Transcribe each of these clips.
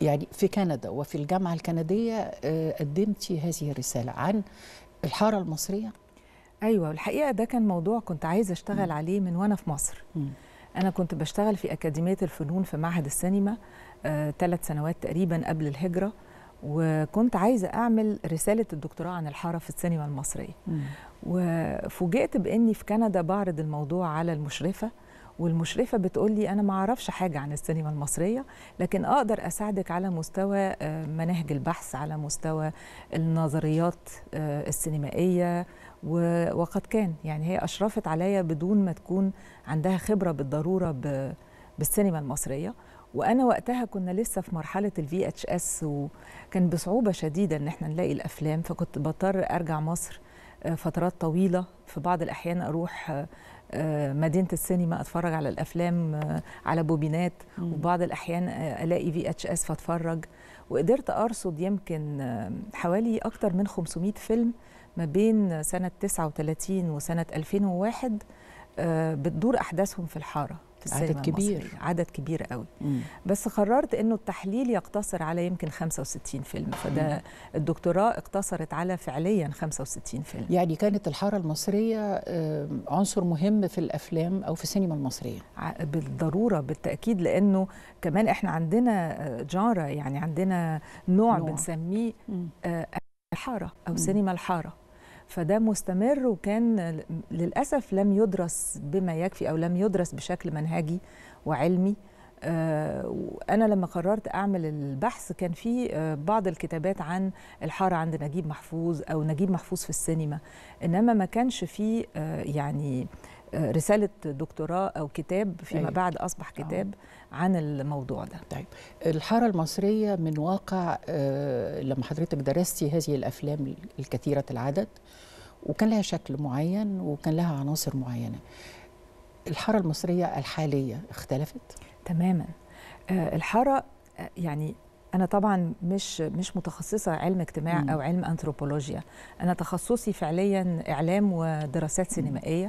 يعني في كندا وفي الجامعة الكندية آه، قدمتي هذه الرسالة عن الحارة المصرية أيوة والحقيقة ده كان موضوع كنت عايزة أشتغل م. عليه من وأنا في مصر م. أنا كنت بشتغل في أكاديمية الفنون في معهد السينما ثلاث آه، سنوات تقريبا قبل الهجرة وكنت عايزة أعمل رسالة الدكتوراه عن الحارة في السينما المصرية م. وفوجئت بأني في كندا بعرض الموضوع على المشرفة والمشرفه بتقول لي انا ما اعرفش حاجه عن السينما المصريه لكن اقدر اساعدك على مستوى آه، مناهج البحث على مستوى النظريات آه، السينمائيه وقد كان يعني هي اشرفت عليا بدون ما تكون عندها خبره بالضروره بالسينما المصريه وانا وقتها كنا لسه في مرحله الفي اتش اس وكان بصعوبه شديده ان احنا نلاقي الافلام فكنت بضطر ارجع مصر آه، فترات طويله في بعض الاحيان اروح آه، مدينه السينما اتفرج على الافلام آه، على بوبينات وبعض الاحيان آه، الاقي في اتش اس فاتفرج وقدرت ارصد يمكن حوالي اكتر من 500 فيلم ما بين سنه 39 وسنه 2001 بتدور احداثهم في الحاره عدد كبير المصرية. عدد كبير قوي مم. بس قررت انه التحليل يقتصر على يمكن 65 فيلم فده مم. الدكتوراه اقتصرت على فعليا 65 فيلم يعني كانت الحاره المصريه عنصر مهم في الافلام او في السينما المصريه بالضروره بالتاكيد لانه كمان احنا عندنا آه، جاره يعني عندنا نوع, نوع. بنسميه آه، الحاره او مم. سينما الحاره فده مستمر وكان للأسف لم يدرس بما يكفي أو لم يدرس بشكل منهجي وعلمي آه، أنا لما قررت أعمل البحث كان في آه، بعض الكتابات عن الحارة عند نجيب محفوظ أو نجيب محفوظ في السينما إنما ما كانش في آه، يعني رساله دكتوراه او كتاب فيما أيوة. بعد اصبح آه. كتاب عن الموضوع ده طيب الحاره المصريه من واقع آه، لما حضرتك درستي هذه الافلام الكثيره العدد وكان لها شكل معين وكان لها عناصر معينه الحاره المصريه الحاليه اختلفت تماما آه، الحاره يعني انا طبعا مش مش متخصصه علم اجتماع او علم انثروبولوجيا انا تخصصي فعليا اعلام ودراسات سينمائيه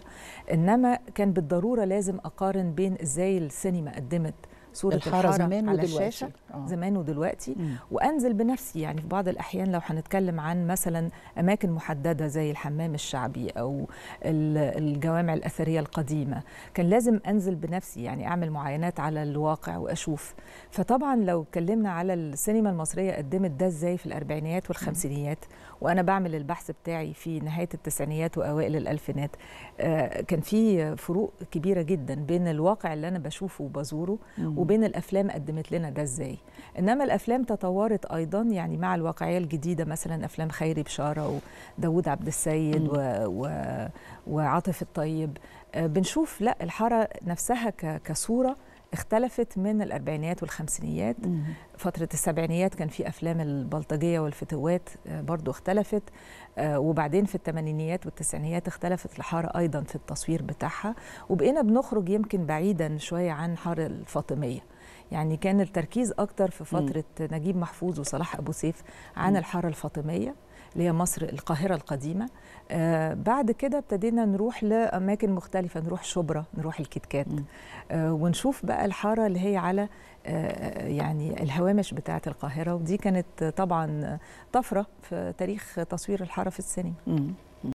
انما كان بالضروره لازم اقارن بين ازاي السينما قدمت صوره الحاره, الحارة زمان على ودلوقتي. الشاشه آه. زمان ودلوقتي مم. وانزل بنفسي يعني في بعض الاحيان لو هنتكلم عن مثلا اماكن محدده زي الحمام الشعبي او الجوامع الاثريه القديمه كان لازم انزل بنفسي يعني اعمل معاينات على الواقع واشوف فطبعا لو اتكلمنا على السينما المصريه قدمت ده ازاي في الاربعينيات والخمسينيات وانا بعمل البحث بتاعي في نهايه التسعينيات واوائل الالفينات آه كان في فروق كبيره جدا بين الواقع اللي انا بشوفه وبزوره وبين الافلام قدمت لنا ده ازاي انما الافلام تطورت ايضا يعني مع الواقعيه الجديده مثلا افلام خيري بشاره وداوود عبد السيد و... و... وعاطف الطيب آه، بنشوف لا الحاره نفسها ك... كصوره اختلفت من الأربعينيات والخمسينيات فترة السبعينيات كان في أفلام البلطجية والفتوات آه، برضو اختلفت آه، وبعدين في الثمانينيات والتسعينيات اختلفت الحارة أيضا في التصوير بتاعها وبقينا بنخرج يمكن بعيدا شوية عن حارة الفاطمية يعني كان التركيز أكتر في فترة نجيب محفوظ وصلاح أبو سيف عن الحارة الفاطمية اللي هي مصر القاهرة القديمة آه بعد كده ابتدينا نروح لأماكن مختلفة نروح شبرا نروح الكتكات آه ونشوف بقى الحارة اللي هي على آه يعني الهوامش بتاعة القاهرة ودي كانت طبعا طفرة في تاريخ تصوير الحارة في السينما